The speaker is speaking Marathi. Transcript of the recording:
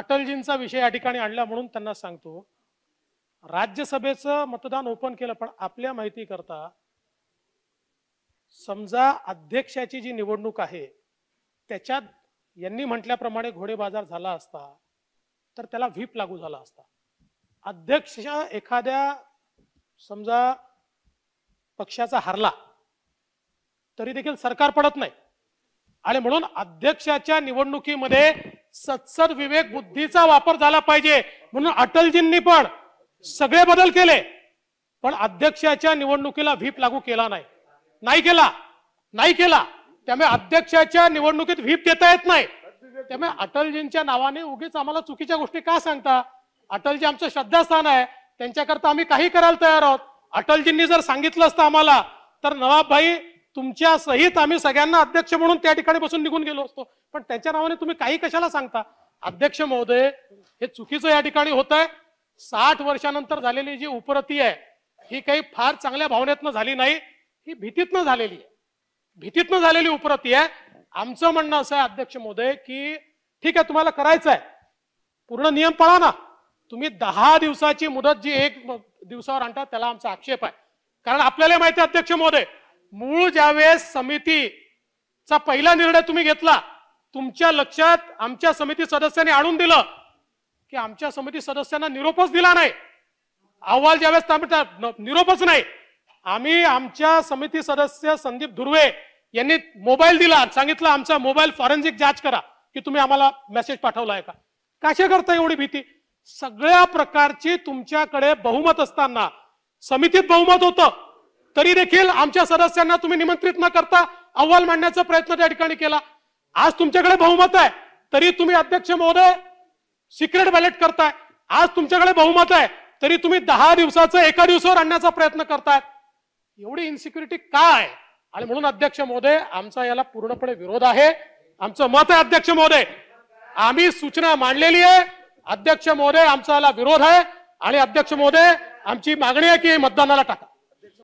अटलजींचा विषय या ठिकाणी आणला म्हणून त्यांना सांगतो राज्यसभेचं मतदान ओपन केलं पण आपल्या माहिती करता समजा अध्यक्षाची जी निवडणूक आहे त्याच्यात यांनी म्हटल्याप्रमाणे घोडेबाजार झाला असता तर त्याला व्हीप लागू झाला असता अध्यक्ष एखाद्या समजा पक्षाचा हरला तरी देखील सरकार पडत नाही आणि म्हणून अध्यक्षाच्या निवडणुकीमध्ये सत्सद विवेक बुद्धीचा वापर झाला पाहिजे म्हणून अटलजींनी पण सगळे बदल केले पण अध्यक्षाच्या निवडणुकीला व्हीप लागू केला नाही नाही केला नाही केला त्यामुळे अध्यक्षाच्या निवडणुकीत व्हीप देता येत नाही त्यामुळे अटलजींच्या नावाने उगीच आम्हाला चुकीच्या गोष्टी का सांगता अटलजी आमचं श्रद्धास्थान आहे त्यांच्याकरता आम्ही काही करायला तयार आहोत अटलजींनी जर सांगितलं असतं आम्हाला तर नवाबभाई तुमच्या सहित आम्ही सगळ्यांना अध्यक्ष म्हणून त्या ठिकाणी बसून निघून गेलो असतो पण त्याच्या नावाने तुम्ही काही कशाला सांगता अध्यक्ष महोदय हे चुकीचं या ठिकाणी होत आहे साठ वर्षानंतर झालेली जी उपरती आहे ही काही फार चांगल्या भावनेतनं झाली नाही ही भीतीतनं झालेली आहे भीतीतनं झालेली उपरती आहे आमचं म्हणणं असं आहे अध्यक्ष महोदय की ठीक आहे तुम्हाला करायचं आहे पूर्ण नियम पाळा ना तुम्ही दहा दिवसाची मुदत जी एक दिवसावर आणता त्याला आमचा आक्षेप आहे कारण आपल्याला माहिती अध्यक्ष महोदय मूळ ज्यावेळेस समितीचा पहिला निर्णय तुम्ही घेतला तुमच्या लक्षात आमच्या समिती सदस्यांनी आणून दिलं की आमच्या समिती सदस्यांना निरोपच दिला नाही अहवाल ज्यावेळेस निरोपच नाही आम्ही आमच्या समिती सदस्य संदीप धुर्वे यांनी मोबाईल दिला सांगितलं आमचा मोबाईल फॉरेन्सिक जांच करा की तुम्ही आम्हाला मेसेज पाठवलाय का कशा करता एवढी भीती सगळ्या प्रकारची तुमच्याकडे बहुमत असताना समितीत बहुमत होतं तरी देखील आमच्या सदस्यांना तुम्ही निमंत्रित न करता अहवाल मांडण्याचा प्रयत्न त्या ठिकाणी केला आज तुमच्याकडे बहुमत आहे तरी तुम्ही अध्यक्ष महोदय सिक्रेट बॅलेट करताय आज तुमच्याकडे बहुमत आहे तरी तुम्ही दहा दिवसाचं एका दिवसावर आणण्याचा प्रयत्न करताय एवढी इन्सिक्युरिटी काय आणि म्हणून अध्यक्ष महोदय आमचा याला पूर्णपणे विरोध आहे आमचं मत आहे अध्यक्ष महोदय आम्ही सूचना मांडलेली आहे अध्यक्ष महोदय आमचा याला विरोध आहे आणि अध्यक्ष महोदय आमची मागणी आहे की मतदानाला टाका